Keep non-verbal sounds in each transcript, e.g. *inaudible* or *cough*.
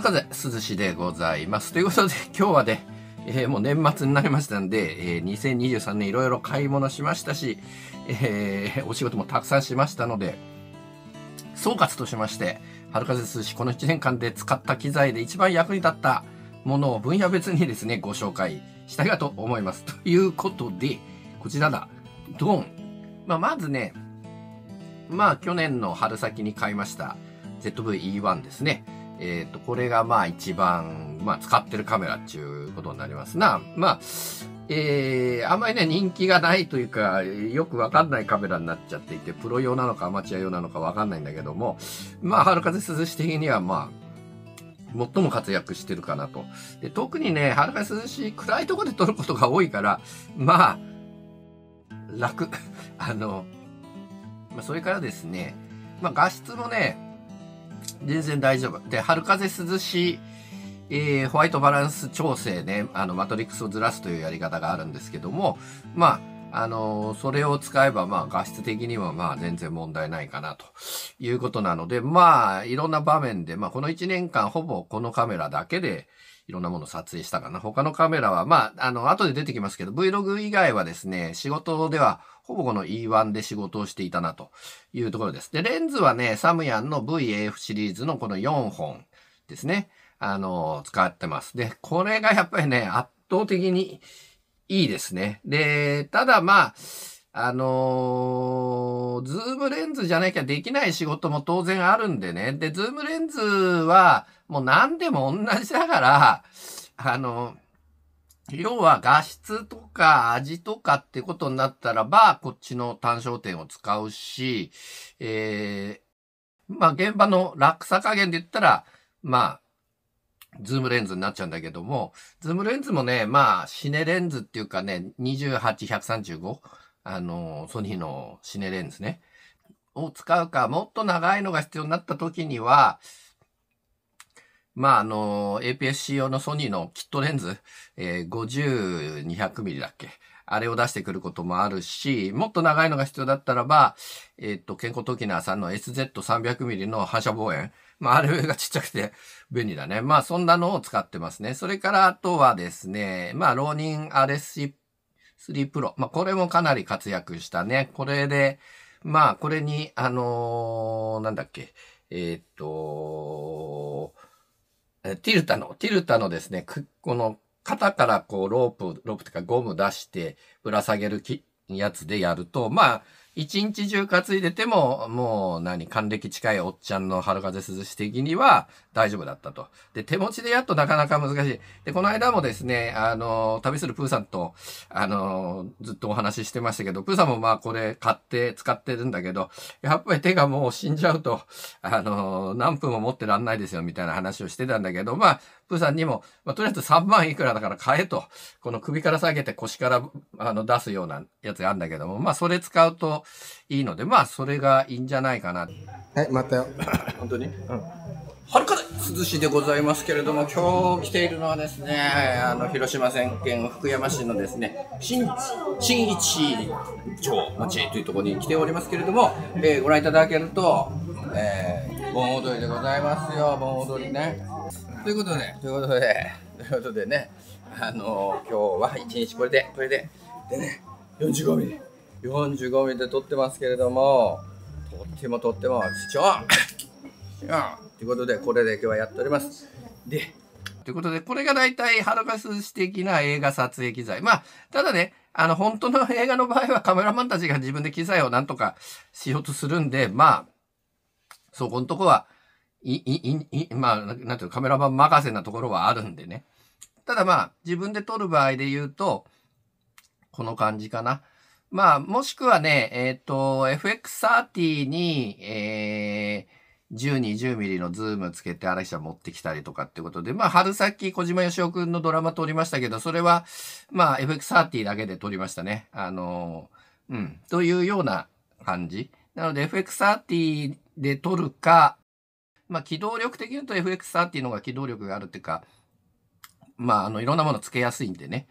浜風涼しでございます。ということで、*laughs* 今日はね、えー、もう年末になりましたんで、えー、2023年いろいろ買い物しましたし、えー、お仕事もたくさんしましたので、総括としまして、春風涼しこの1年間で使った機材で一番役に立ったものを分野別にですね、ご紹介したいかと思います。ということで、こちらだ、ドン。まあ、まずね、まあ、去年の春先に買いました ZV-E1 ですね。えっ、ー、と、これがまあ一番、まあ使ってるカメラっていうことになりますな。まあ、えー、あんまりね、人気がないというか、よくわかんないカメラになっちゃっていて、プロ用なのかアマチュア用なのかわかんないんだけども、まあ、春風涼し的にはまあ、最も活躍してるかなと。で特にね、春風涼し暗いとこで撮ることが多いから、まあ、楽。*laughs* あの、まあ、それからですね、まあ、画質もね、全然大丈夫。で、春風涼しい、えー、ホワイトバランス調整ね、あの、マトリックスをずらすというやり方があるんですけども、まあ、あのー、それを使えば、まあ、画質的には、まあ、全然問題ないかな、ということなので、まあ、いろんな場面で、まあ、この1年間、ほぼこのカメラだけで、いろんなもの撮影したかな。他のカメラは、まあ、あの、後で出てきますけど、Vlog 以外はですね、仕事では、ほぼこの E1 で仕事をしていたなというところです。で、レンズはね、サムヤンの VAF シリーズのこの4本ですね。あの、使ってます。で、これがやっぱりね、圧倒的にいいですね。で、ただまあ、あのー、ズームレンズじゃなきゃできない仕事も当然あるんでね。で、ズームレンズは、もう何でも同じだから、*laughs* あのー、要は画質とか味とかってことになったらば、こっちの単焦点を使うし、えー、まあ、現場の落差加減で言ったら、まあ、ズームレンズになっちゃうんだけども、ズームレンズもね、まあ、シネレンズっていうかね、28、135。あの、ソニーのシネレンズね、を使うか、もっと長いのが必要になった時には、まあ、あの、APS-C 用のソニーのキットレンズ、えー、50、200ミリだっけあれを出してくることもあるし、もっと長いのが必要だったらば、えっ、ー、と、健康トキナーさんの SZ300mm の反射望遠。まあ、あれがちっちゃくて便利だね。まあ、そんなのを使ってますね。それから、あとはですね、まあ、浪人 RSC 3プロ。まあ、これもかなり活躍したね。これで、まあ、これに、あのー、なんだっけ、えー、っと、ティルタの、ティルタのですね、この肩からこうロープ、ロープとかゴム出してぶら下げるやつでやると、まあ、一日中担いでても、もう何、還暦近いおっちゃんの春風涼し的には大丈夫だったと。で、手持ちでやっとなかなか難しい。で、この間もですね、あの、旅するプーさんと、あの、ずっとお話ししてましたけど、プーさんもまあこれ買って使ってるんだけど、やっぱり手がもう死んじゃうと、あの、何分も持ってらんないですよみたいな話をしてたんだけど、まあ、プーさんにも、まあ、とりあえず3万いくらだから買えと、この首から下げて腰からあの出すようなやつがあるんだけども、まあそれ使うと、いいので、まあ、それがいいんじゃないかな。はい、またよ。本当にうん。はるか涼しでございますけれども、今日来ているのはですね、あの、広島県県福山市のですね、新、新一町町というところに来ておりますけれども、えー、ご覧いただけると、えー、盆踊りでございますよ、盆踊りね。ということで、ということで、ということでね、あのー、今日は一日これで、これで、でね、45ミリ。45ミリで撮ってますけれどもとってもとっても貴重 *laughs* ということでこれで今日はやっておりますでということでこれが大体ハルカス史的な映画撮影機材まあただねあの本当の映画の場合は *laughs* カメラマンたちが自分で機材をなんとかしようとするんでまあそこのとこは、い、い、い、まあ、なんていうカメラマン任せなところはあるんでね。ただまあ、自分で撮る場合で言うと、この感じかな。まあ、もしくはね、えっ、ー、と、FX30 に、えー、12、0ミリのズームつけて荒木さん持ってきたりとかってことで、まあ、春先小島よしおくんのドラマ撮りましたけど、それは、まあ、FX30 だけで撮りましたね。あのー、うん、というような感じ。なので、FX30 で撮るか、まあ、機動力的に言うと FX30 の方が機動力があるっていうか、まあ、あの、いろんなものつけやすいんでね。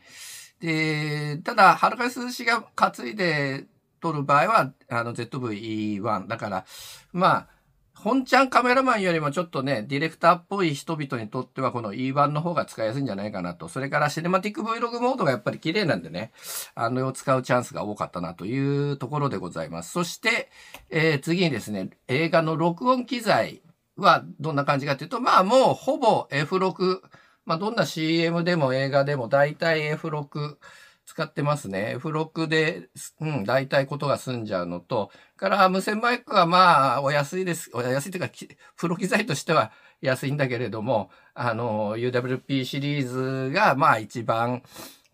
で、ただ、ハルカス氏が担いで取る場合は、あの ZV-E1。だから、まあ、本ちゃんカメラマンよりもちょっとね、ディレクターっぽい人々にとってはこの E1 の方が使いやすいんじゃないかなと。それからシネマティック Vlog モードがやっぱり綺麗なんでね、あの使うチャンスが多かったなというところでございます。そして、えー、次にですね、映画の録音機材はどんな感じかというと、まあもうほぼ F6、まあ、どんな CM でも映画でも大体 F6 使ってますね。F6 で、うん、大体ことが済んじゃうのと、から無線マイクはまあ、お安いです。お安いというか、プロ機材としては安いんだけれども、あの、UWP シリーズがまあ一番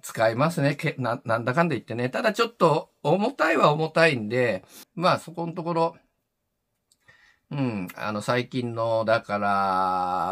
使えますねけな。なんだかんだ言ってね。ただちょっと重たいは重たいんで、まあそこのところ、うん、あの最近の、だから、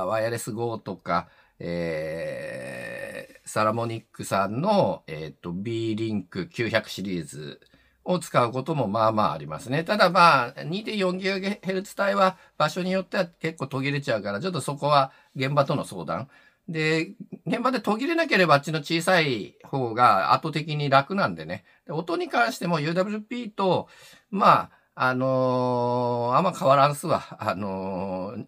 ワイヤレス GO とか、えー、サラモニックさんの、えっ、ー、と、B リンク900シリーズを使うこともまあまあありますね。ただまあ、2.4GHz 帯は場所によっては結構途切れちゃうから、ちょっとそこは現場との相談。で、現場で途切れなければあっちの小さい方が圧倒的に楽なんでね。で音に関しても UWP と、まあ、あのー、あんま変わらんすわ。あのー、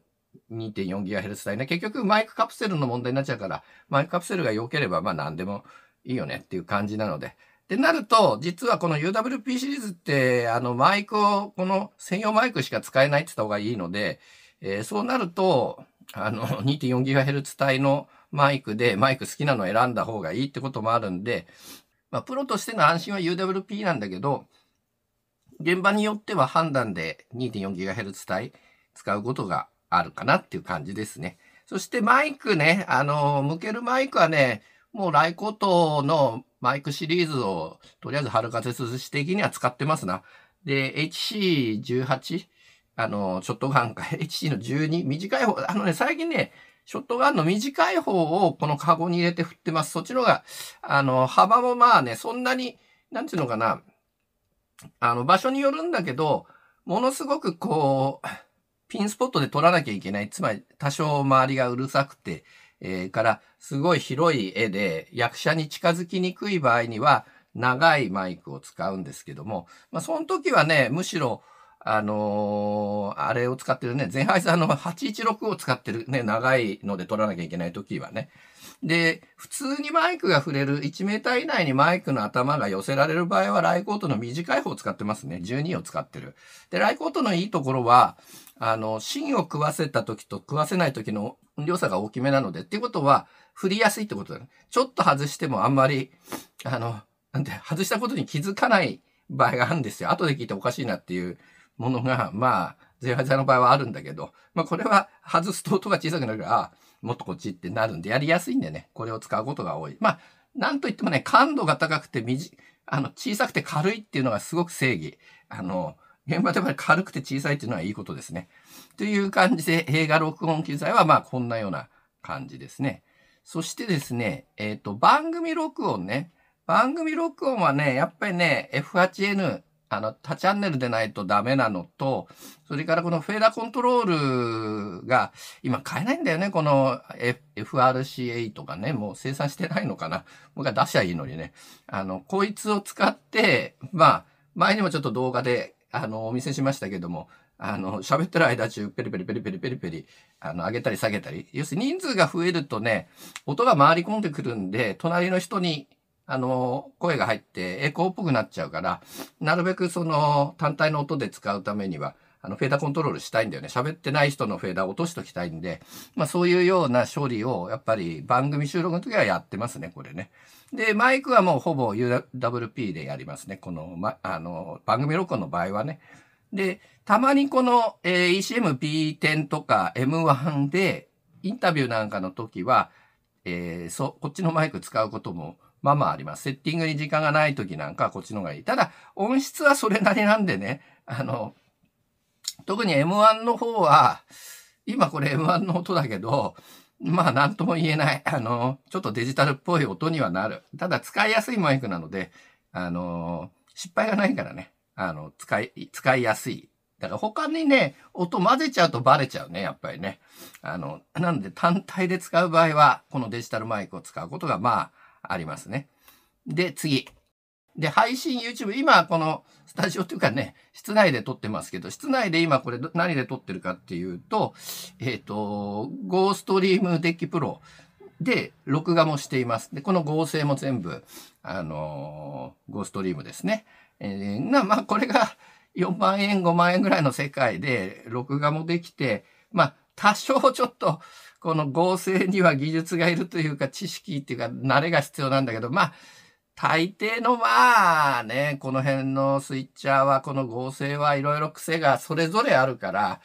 2.4GHz 帯ね。結局マイクカプセルの問題になっちゃうから、マイクカプセルが良ければまあ何でもいいよねっていう感じなので。ってなると、実はこの UWP シリーズって、あのマイクを、この専用マイクしか使えないって言った方がいいので、えー、そうなると、あの 2.4GHz 帯のマイクで、マイク好きなのを選んだ方がいいってこともあるんで、まあ、プロとしての安心は UWP なんだけど、現場によっては判断で 2.4GHz 帯使うことがあるかなっていう感じですね。そしてマイクね、あの、向けるマイクはね、もうライコトのマイクシリーズをとりあえず春風涼し的には使ってますな。で、HC18? あの、ショットガンか、HC *laughs* の12、短い方、あのね、最近ね、ショットガンの短い方をこのカゴに入れて振ってます。そっちのが、あの、幅もまあね、そんなに、なんていうのかな、あの、場所によるんだけど、ものすごくこう、ピンスポットで取らなきゃいけない。つまり、多少周りがうるさくて、えー、から、すごい広い絵で、役者に近づきにくい場合には、長いマイクを使うんですけども、まあ、その時はね、むしろ、あのー、あれを使ってるね、前半さんの816を使ってるね、長いので撮らなきゃいけない時はね、で、普通にマイクが触れる1メーター以内にマイクの頭が寄せられる場合は、ライコートの短い方を使ってますね。12を使ってる。で、ライコートのいいところは、あの、芯を食わせた時と食わせない時の音量差が大きめなので、っていうことは、振りやすいってことだね。ちょっと外してもあんまり、あの、なんて、外したことに気づかない場合があるんですよ。後で聞いておかしいなっていうものが、まあ、ゼラゼラの場合はあるんだけど、まあこれは外すと音が小さくなるから、もっとこっちってなるんでやりやすいんでね、これを使うことが多い。まあ、なんといってもね、感度が高くてみじ、あの、小さくて軽いっていうのがすごく正義。あの、現場でり軽くて小さいっていうのはいいことですね。という感じで、映画録音機材はまあこんなような感じですね。そしてですね、えっ、ー、と、番組録音ね。番組録音はね、やっぱりね、F8N あの、他チャンネルでないとダメなのと、それからこのフェーダーコントロールが、今買えないんだよね、この、F、r c a がね、もう生産してないのかな。僕は出しゃいいのにね。あの、こいつを使って、まあ、前にもちょっと動画で、あの、お見せしましたけども、あの、喋ってる間中、ペリペリペリペリペリペリ、あの、上げたり下げたり。要するに人数が増えるとね、音が回り込んでくるんで、隣の人にあの、声が入ってエコーっぽくなっちゃうから、なるべくその単体の音で使うためには、あの、フェーダーコントロールしたいんだよね。喋ってない人のフェーダーを落としときたいんで、まあそういうような処理を、やっぱり番組収録の時はやってますね、これね。で、マイクはもうほぼ UWP でやりますね。この、ま、あの、番組録音の場合はね。で、たまにこの、えー、ECMP10 とか M1 で、インタビューなんかの時は、えー、そ、こっちのマイク使うこともまあまああります。セッティングに時間がない時なんかはこっちの方がいい。ただ、音質はそれなりなんでね、あの、特に M1 の方は、今これ M1 の音だけど、まあなんとも言えない。あの、ちょっとデジタルっぽい音にはなる。ただ使いやすいマイクなので、あの、失敗がないからね。あの、使い、使いやすい。だから他にね、音混ぜちゃうとバレちゃうね、やっぱりね。あの、なんで単体で使う場合は、このデジタルマイクを使うことが、まあ、ありますね。で、次。で、配信 YouTube。今、このスタジオというかね、室内で撮ってますけど、室内で今これ何で撮ってるかっていうと、えっ、ー、と、Go Stream Deck Pro で録画もしています。で、この合成も全部、あのー、Go Stream ですね。えー、な、まあ、これが4万円、5万円ぐらいの世界で録画もできて、まあ、多少ちょっと、この合成には技術がいるというか知識っていうか慣れが必要なんだけど、まあ、大抵のまあね、この辺のスイッチャーはこの合成はいろいろ癖がそれぞれあるから、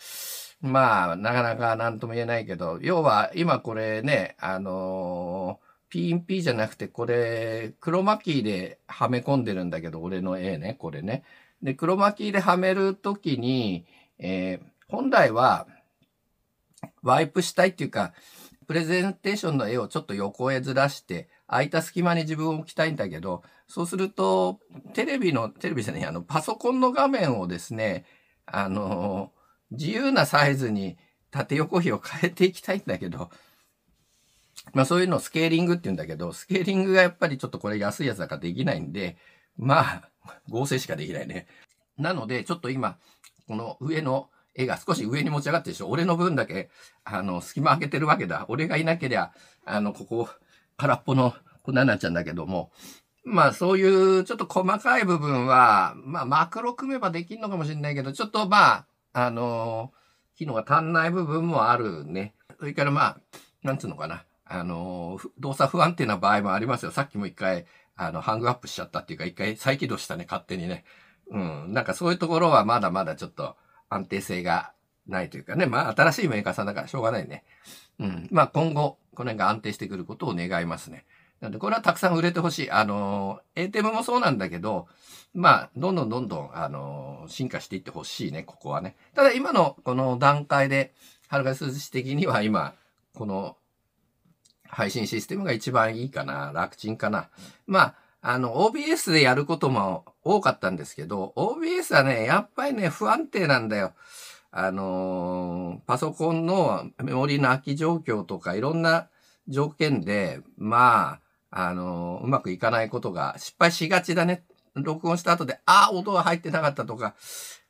まあ、なかなか何とも言えないけど、要は今これね、あのー、PNP じゃなくてこれ、クロマキーではめ込んでるんだけど、俺の絵ね、これね。で、クロマキーではめるときに、えー、本来は、ワイプしたいっていうか、プレゼンテーションの絵をちょっと横へずらして、空いた隙間に自分を置きたいんだけど、そうすると、テレビの、テレビじゃない、あの、パソコンの画面をですね、あの、自由なサイズに縦横比を変えていきたいんだけど、まあそういうのをスケーリングって言うんだけど、スケーリングがやっぱりちょっとこれ安いやつだからできないんで、まあ、合成しかできないね。なので、ちょっと今、この上の絵が少し上に持ち上がってるでしょ。俺の分だけ、あの、隙間開けてるわけだ。俺がいなけりゃ、あの、ここ、空っぽのこになっちゃうんだけども。まあそういうちょっと細かい部分は、まあマクロ組めばできんのかもしれないけど、ちょっとまあ、あのー、機能が足んない部分もあるね。それからまあ、なんつうのかな。あのー、動作不安定な場合もありますよ。さっきも一回、あの、ハングアップしちゃったっていうか、一回再起動したね、勝手にね。うん。なんかそういうところはまだまだちょっと、安定性がないというかね、まあ新しいメーカーさんだからしょうがないね。うん。まあ今後、この辺が安定してくることを願いますね。なんでこれはたくさん売れてほしい。あの、a t m もそうなんだけど、まあ、どんどんどんどん、あの、進化していってほしいね、ここはね。ただ今のこの段階で、春るか数字的には今、この配信システムが一番いいかな、楽ちんかな。まあ、あの、OBS でやることも多かったんですけど、OBS はね、やっぱりね、不安定なんだよ。あのー、パソコンのメモリの空き状況とかいろんな条件で、まあ、あのー、うまくいかないことが失敗しがちだね。録音した後で、ああ、音が入ってなかったとか、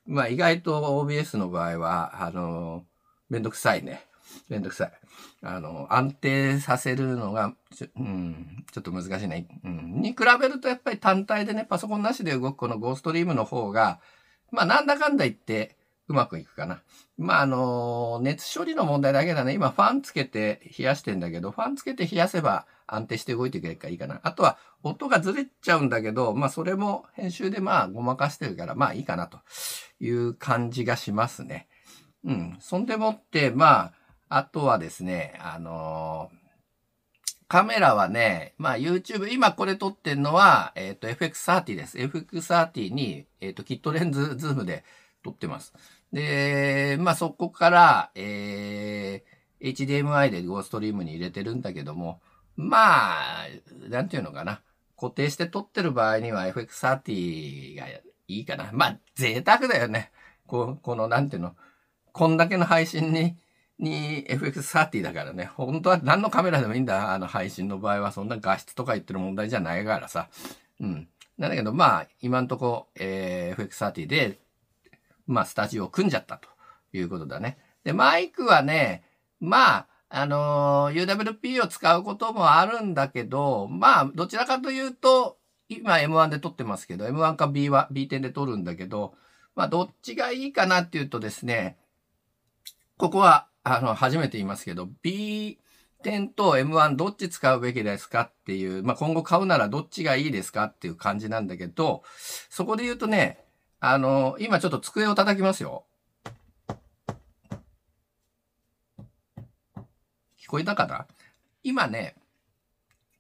まあ意外と OBS の場合は、あのー、めんどくさいね。めんどくさい。あの、安定させるのが、うん、ちょっと難しいね。うん。に比べるとやっぱり単体でね、パソコンなしで動くこのゴーストリームの方が、まあなんだかんだ言ってうまくいくかな。まああの、熱処理の問題だけだね。今ファンつけて冷やしてんだけど、ファンつけて冷やせば安定して動いてくれるからいいかな。あとは音がずれちゃうんだけど、まあそれも編集でまあごまかしてるから、まあいいかなという感じがしますね。うん。そんでもって、まあ、あとはですね、あのー、カメラはね、まあ YouTube、今これ撮ってんのは、えっ、ー、と FX30 です。FX30 に、えっ、ー、とキットレンズズームで撮ってます。で、まあそこから、えー、HDMI で GoStream に入れてるんだけども、まあ、なんていうのかな。固定して撮ってる場合には FX30 がいいかな。まあ、贅沢だよね。ここの、なんていうの。こんだけの配信にに FX30 だからね、本当は何のカメラでもいいんだ。あの配信の場合はそんな画質とか言ってる問題じゃないからさ。うん。なんだけど、まあ、今んとこ、えー、FX30 で、まあ、スタジオを組んじゃったということだね。で、マイクはね、まあ、あのー、UWP を使うこともあるんだけど、まあ、どちらかというと、今 M1 で撮ってますけど、M1 か B は B10 で撮るんだけど、まあ、どっちがいいかなっていうとですね、ここはあの、初めて言いますけど、B 点と M1 どっち使うべきですかっていう、まあ、今後買うならどっちがいいですかっていう感じなんだけど、そこで言うとね、あの、今ちょっと机を叩きますよ。聞こえたかな今ね、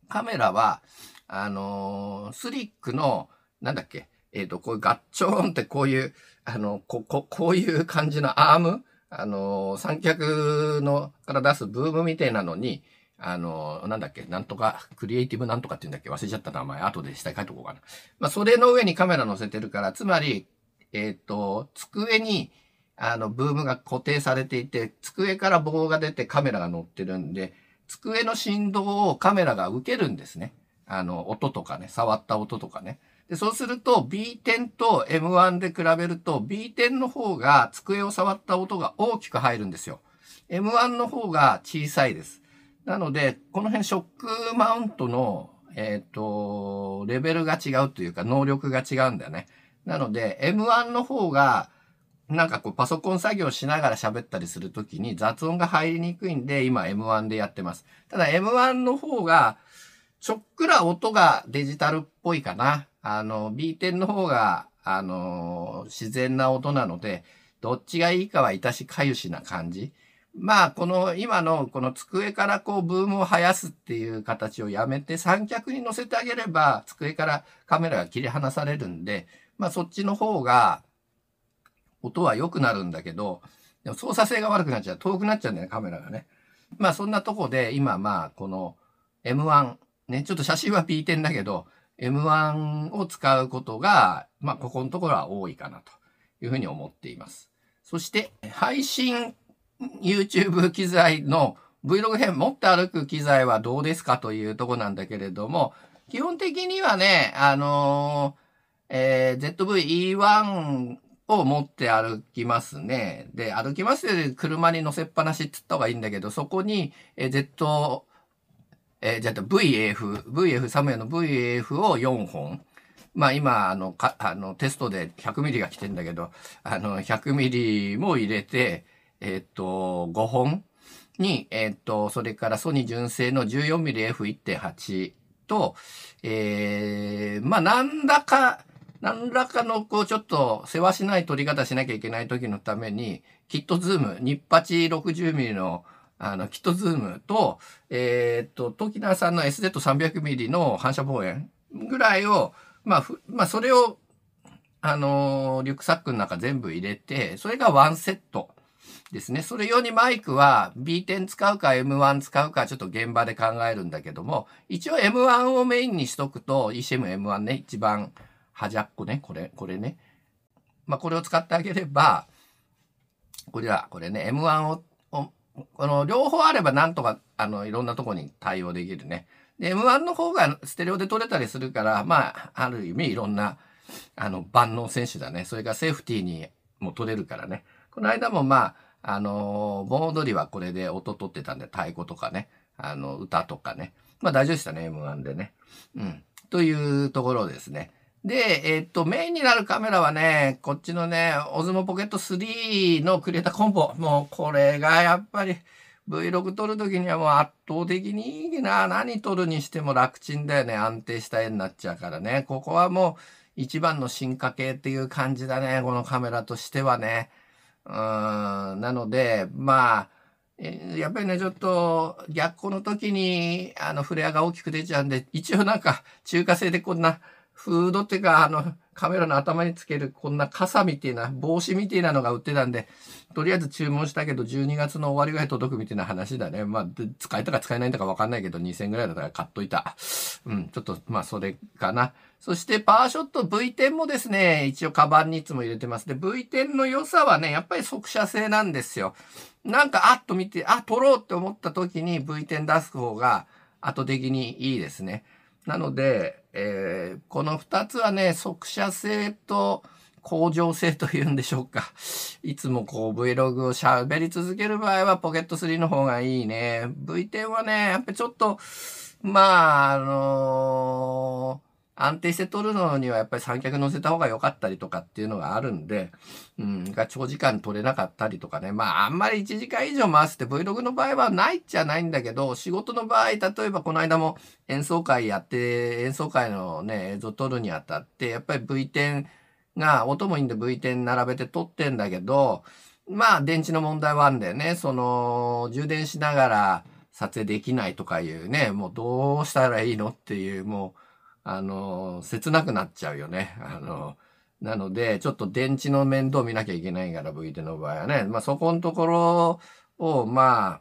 カメラは、あのー、スリックの、なんだっけ、えっ、ー、と、こういうガッチョーンってこういう、あの、こ、こ、こういう感じのアームあの、三脚の、から出すブームみたいなのに、あの、なんだっけ、なんとか、クリエイティブなんとかって言うんだっけ、忘れちゃった名前、後で下に書いとこうかな。まあ、それの上にカメラ載せてるから、つまり、えっ、ー、と、机に、あの、ブームが固定されていて、机から棒が出てカメラが乗ってるんで、机の振動をカメラが受けるんですね。あの、音とかね、触った音とかね。で、そうすると B10 と M1 で比べると B10 の方が机を触った音が大きく入るんですよ。M1 の方が小さいです。なので、この辺ショックマウントの、えっ、ー、と、レベルが違うというか能力が違うんだよね。なので、M1 の方が、なんかこうパソコン作業しながら喋ったりするときに雑音が入りにくいんで、今 M1 でやってます。ただ M1 の方が、ちょっくら音がデジタルっぽいかな。あの、B10 の方が、あの、自然な音なので、どっちがいいかはいたしかゆしな感じ。まあ、この今のこの机からこうブームを生やすっていう形をやめて三脚に乗せてあげれば机からカメラが切り離されるんで、まあそっちの方が音は良くなるんだけど、でも操作性が悪くなっちゃう。遠くなっちゃうんだよね、カメラがね。まあそんなとこで今まあこの M1、ね、ちょっと写真は B 1 0だけど、M1 を使うことが、まあ、ここのところは多いかなというふうに思っています。そして、配信 YouTube 機材の Vlog 編持って歩く機材はどうですかというとこなんだけれども、基本的にはね、あのー、えー、ZV-E1 を持って歩きますね。で、歩きますより車に乗せっぱなしって言った方がいいんだけど、そこに、えー、えー、じゃあ VAF、VF、サムヤの VAF を4本。まあ今、あの、か、あの、テストで100ミリが来てんだけど、あの、100ミリも入れて、えー、っと、5本に、えー、っと、それからソニー純正の 14mmF1.8 と、えー、まあ何らか、何らかの、こう、ちょっと、世話しない取り方しなきゃいけない時のために、キットズーム、ニッパチ 60mm のあの、キットズームと、えー、っと、トキナーさんの SZ300mm の反射望遠ぐらいを、まあ、まあ、それを、あのー、リュックサックの中全部入れて、それがワンセットですね。それ用にマイクは B10 使うか M1 使うかちょっと現場で考えるんだけども、一応 M1 をメインにしとくと、ECMM1 ね、一番端っこね、これ、これね。まあ、これを使ってあげれば、これは、これね、M1 をこの両方あればなんとか、あの、いろんなとこに対応できるね。で、M1 の方がステレオで取れたりするから、まあ、ある意味いろんな、あの、万能選手だね。それからセーフティーにも取れるからね。この間もまあ、あの盆踊りはこれで音取ってたんで、太鼓とかね、あの、歌とかね。まあ大丈夫でしたね、M1 でね。うん。というところですね。で、えっと、メインになるカメラはね、こっちのね、オズモポケット3のクリエイターコンボ。もうこれがやっぱり Vlog 撮るときにはもう圧倒的にいいな。何撮るにしても楽ちんだよね。安定した絵になっちゃうからね。ここはもう一番の進化系っていう感じだね。このカメラとしてはね。うん、なので、まあ、やっぱりね、ちょっと逆光の時に、あの、フレアが大きく出ちゃうんで、一応なんか中華製でこんな、フードっていうか、あの、カメラの頭につけるこんな傘みていな、帽子みていなのが売ってたんで、とりあえず注文したけど、12月の終わりぐらい届くみたいな話だね。まあ、使えたか使えないんだかわかんないけど、2000ぐらいだから買っといた。うん、ちょっと、まあ、それかな。そして、パワーショット V10 もですね、一応カバンにいつも入れてます。で、V10 の良さはね、やっぱり速射性なんですよ。なんか、あっと見て、あ、撮ろうって思った時に V10 出す方が圧倒的にいいですね。なので、えー、この2つはね、速射性と向上性というんでしょうか。*laughs* いつもこう Vlog を喋り続ける場合はポケット3の方がいいね。V10 はね、やっぱちょっと、まあ、あのー安定して撮るのにはやっぱり三脚乗せた方が良かったりとかっていうのがあるんで、うん、が長時間撮れなかったりとかね。まあ、あんまり1時間以上回すって Vlog の場合はないっちゃないんだけど、仕事の場合、例えばこの間も演奏会やって、演奏会のね、映像撮るにあたって、やっぱり V10 が、音もいいんで V10 並べて撮ってんだけど、まあ、電池の問題はあるんだよね。その、充電しながら撮影できないとかいうね、もうどうしたらいいのっていう、もう、あの、切なくなっちゃうよね。あの、なので、ちょっと電池の面倒見なきゃいけないから、V 手の場合はね。まあ、そこのところを、まあ、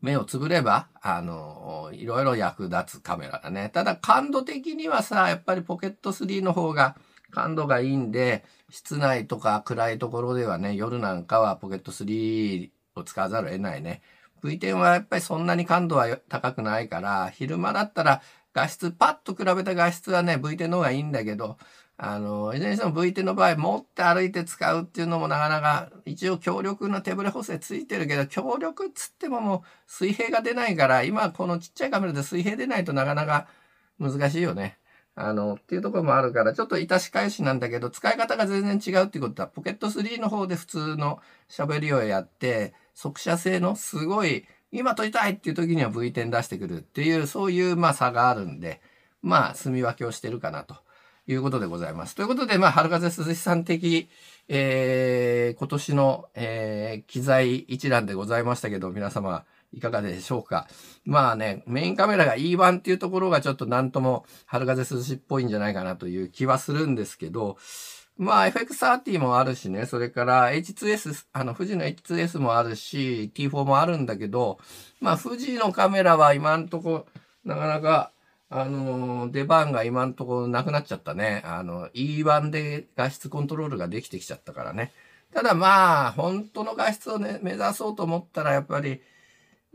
目をつぶれば、あの、いろいろ役立つカメラだね。ただ、感度的にはさ、やっぱりポケット3の方が感度がいいんで、室内とか暗いところではね、夜なんかはポケット3を使わざるを得ないね。V10 はやっぱりそんなに感度は高くないから、昼間だったら画質、パッと比べた画質はね、V 0の方がいいんだけど、あの、いずれにしても V 0の場合、持って歩いて使うっていうのもなかなか、一応強力な手ブレ補正ついてるけど、強力っつってももう水平が出ないから、今このちっちゃいカメラで水平出ないとなかなか難しいよね。あの、っていうところもあるから、ちょっといたし返しなんだけど、使い方が全然違うっていうことは、ポケット3の方で普通の喋りをやって、速射性のすごい今撮りたいっていう時には V10 出してくるっていう、そういうまあ差があるんで、まあ、住み分けをしてるかなということでございます。ということで、まあ、春風鈴木さん的、えー、今年の、えー、機材一覧でございましたけど、皆様、いかがでしょうか。まあね、メインカメラが E1 っていうところがちょっとなんとも春風涼しっぽいんじゃないかなという気はするんですけど、まあ FX30 もあるしね、それから H2S、あの富士の H2S もあるし、T4 もあるんだけど、まあ富士のカメラは今んとこ、なかなか、あのー、出番が今んとこなくなっちゃったね。あの、E1 で画質コントロールができてきちゃったからね。ただまあ、本当の画質をね、目指そうと思ったら、やっぱり、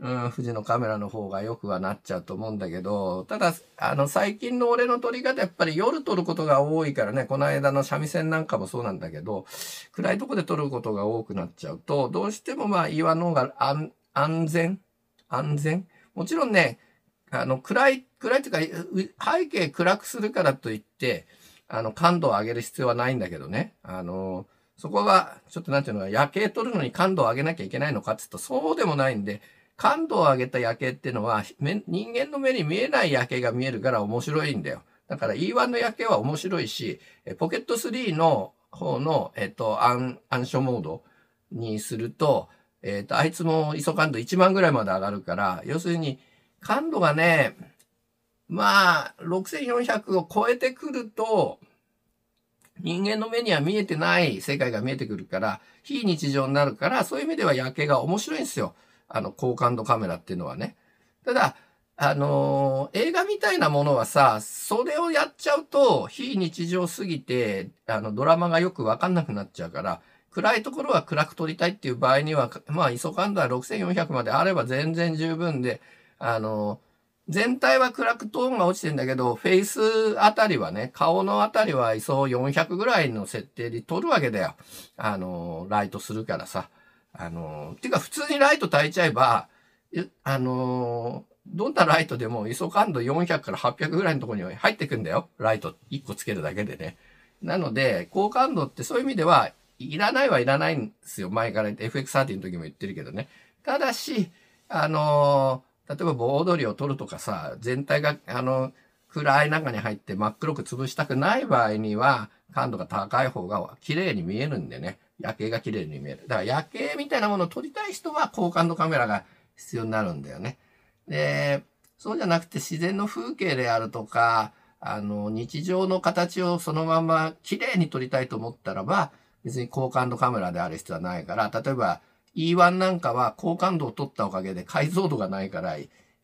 うん、富士のカメラの方が良くはなっちゃうと思うんだけど、ただ、あの、最近の俺の撮り方、やっぱり夜撮ることが多いからね、この間の三味線なんかもそうなんだけど、暗いとこで撮ることが多くなっちゃうと、どうしてもまあ岩の方が安、安全安全もちろんね、あの、暗い、暗いというか、背景暗くするからといって、あの、感度を上げる必要はないんだけどね、あの、そこは、ちょっとなんていうのは、夜景撮るのに感度を上げなきゃいけないのかって言うと、そうでもないんで、感度を上げた夜景っていうのは、人間の目に見えない夜景が見えるから面白いんだよ。だから E1 の夜景は面白いし、ポケット3の方の、えっと、暗、暗所モードにすると、えっと、あいつも ISO 感度1万ぐらいまで上がるから、要するに、感度がね、まあ、6400を超えてくると、人間の目には見えてない世界が見えてくるから、非日常になるから、そういう意味では夜景が面白いんですよ。あの、高感度カメラっていうのはね。ただ、あのー、映画みたいなものはさ、それをやっちゃうと、非日常すぎて、あの、ドラマがよくわかんなくなっちゃうから、暗いところは暗く撮りたいっていう場合には、まあ、ISO 感度は6400まであれば全然十分で、あのー、全体は暗くトーンが落ちてんだけど、フェイスあたりはね、顔のあたりは ISO400 ぐらいの設定で撮るわけだよ。あのー、ライトするからさ。あの、ていうか普通にライト焚いちゃえば、あの、どんなライトでも ISO 感度400から800ぐらいのところに入ってくんだよ。ライト1個つけるだけでね。なので、高感度ってそういう意味では、いらないはいらないんですよ。前から FX30 の時も言ってるけどね。ただし、あの、例えば棒踊りを取るとかさ、全体が、あの、暗い中に入って真っ黒く潰したくない場合には、感度が高い方が綺麗に見えるんでね。夜景が綺麗に見える。だから夜景みたいなものを撮りたい人は好感度カメラが必要になるんだよね。で、そうじゃなくて自然の風景であるとか、あの、日常の形をそのまま綺麗に撮りたいと思ったらば、別に高感度カメラである必要はないから、例えば E1 なんかは高感度を撮ったおかげで解像度がないから、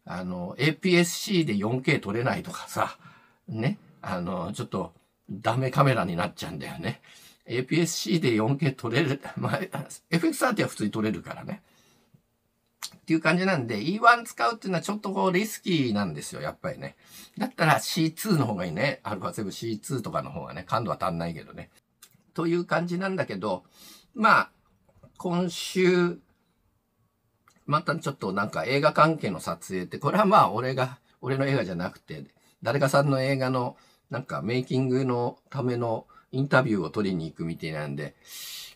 あの、APS-C で 4K 撮れないとかさ、ね、あの、ちょっとダメカメラになっちゃうんだよね。APS-C で 4K 取れる。*laughs* まあ、FX30 は普通に取れるからね。っていう感じなんで、E1 使うっていうのはちょっとこうリスキーなんですよ、やっぱりね。だったら C2 の方がいいね。アルファ7 C2 とかの方がね、感度は足んないけどね。という感じなんだけど、まあ、今週、またちょっとなんか映画関係の撮影って、これはまあ俺が、俺の映画じゃなくて、誰かさんの映画のなんかメイキングのためのインタビューを取りに行くみたいなんで、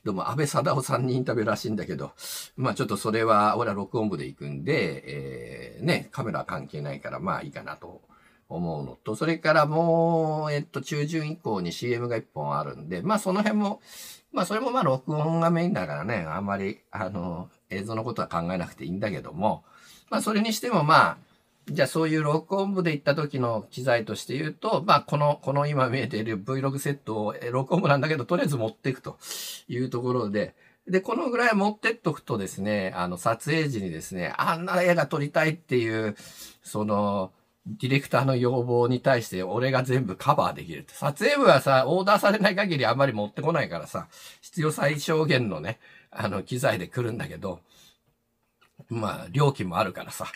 どうも安倍貞夫さんにインタビューらしいんだけど、まあちょっとそれは、俺は録音部で行くんで、えー、ね、カメラ関係ないからまあいいかなと思うのと、それからもう、えっと、中旬以降に CM が1本あるんで、まあその辺も、まあそれもまあ録音がメインだからね、あんまり、あの、映像のことは考えなくていいんだけども、まあそれにしてもまあ、じゃあそういう録音部で行った時の機材として言うと、まあこの、この今見えている Vlog セットを、え録音部なんだけど、とりあえず持っていくというところで、で、このぐらい持ってっとくとですね、あの、撮影時にですね、あんな絵が撮りたいっていう、その、ディレクターの要望に対して俺が全部カバーできる。撮影部はさ、オーダーされない限りあんまり持ってこないからさ、必要最小限のね、あの、機材で来るんだけど、まあ、料金もあるからさ。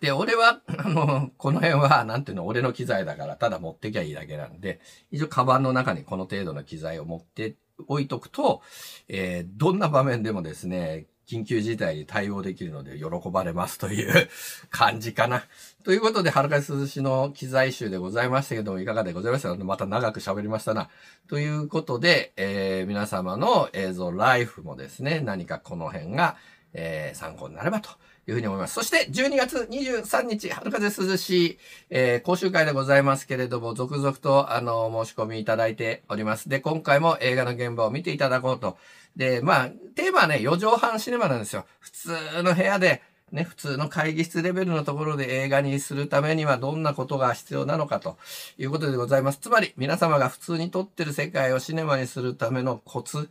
で、俺は、*laughs* あの、この辺は、なんていうの、俺の機材だから、ただ持ってきゃいいだけなんで、一応、カバンの中にこの程度の機材を持って置いとくと、えー、どんな場面でもですね、緊急事態に対応できるので喜ばれますという *laughs* 感じかな。ということで、はるかすずしの機材集でございましたけども、いかがでございましたかまた長く喋りましたな。ということで、えー、皆様の映像ライフもですね、何かこの辺が、えー、参考になればというふうに思います。そして、12月23日、春風涼しい、えー、講習会でございますけれども、続々と、あの、申し込みいただいております。で、今回も映画の現場を見ていただこうと。で、まあ、テーマはね、4畳半シネマなんですよ。普通の部屋で、ね、普通の会議室レベルのところで映画にするためにはどんなことが必要なのかということでございます。つまり、皆様が普通に撮ってる世界をシネマにするためのコツ、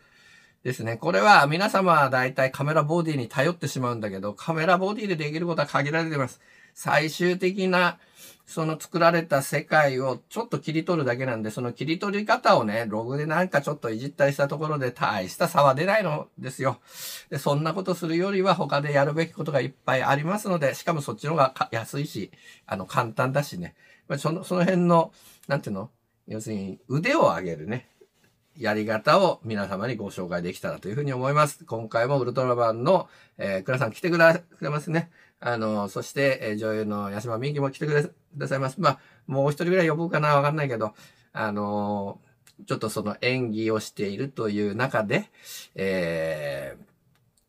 ですね。これは皆様は大体カメラボディに頼ってしまうんだけど、カメラボディでできることは限られています。最終的な、その作られた世界をちょっと切り取るだけなんで、その切り取り方をね、ログでなんかちょっといじったりしたところで大した差は出ないのですよ。で、そんなことするよりは他でやるべきことがいっぱいありますので、しかもそっちの方が安いし、あの、簡単だしね。まその、その辺の、なんていうの要するに腕を上げるね。やり方を皆様にご紹介できたらというふうに思います。今回もウルトラマンの、えー、倉さん来てくださいますね。あの、そして、えー、女優の八島美ゆも来てくださいます。まあ、もう一人ぐらい呼ぼうかな、わかんないけど、あのー、ちょっとその演技をしているという中で、え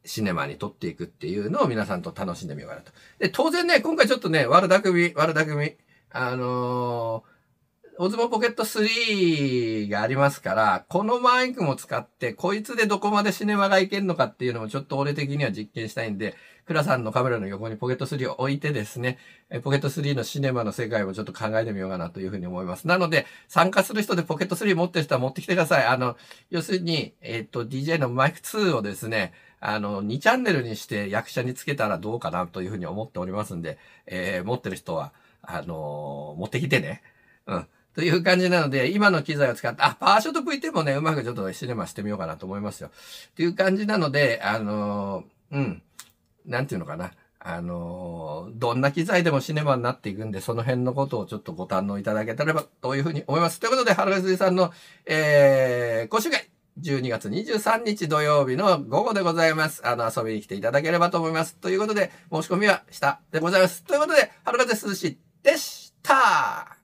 ー、シネマに撮っていくっていうのを皆さんと楽しんでみようかなと。で、当然ね、今回ちょっとね、悪巧み、悪巧み、あのーオズ撲ポケット3がありますから、このマイクも使って、こいつでどこまでシネマがいけるのかっていうのもちょっと俺的には実験したいんで、クラさんのカメラの横にポケット3を置いてですね、ポケット3のシネマの世界をちょっと考えてみようかなというふうに思います。なので、参加する人でポケット3持ってる人は持ってきてください。あの、要するに、えっ、ー、と、DJ のマイク2をですね、あの、2チャンネルにして役者につけたらどうかなというふうに思っておりますんで、えー、持ってる人は、あのー、持ってきてね。うん。という感じなので、今の機材を使って、あ、パワーショット VT もね、うまくちょっとシネマしてみようかなと思いますよ。という感じなので、あのー、うん。なんていうのかな。あのー、どんな機材でもシネマになっていくんで、その辺のことをちょっとご堪能いただけたらば、というふうに思います。ということで、原水さんの、えー、講習会、12月23日土曜日の午後でございます。あの、遊びに来ていただければと思います。ということで、申し込みは下でございます。ということで、春風涼しでした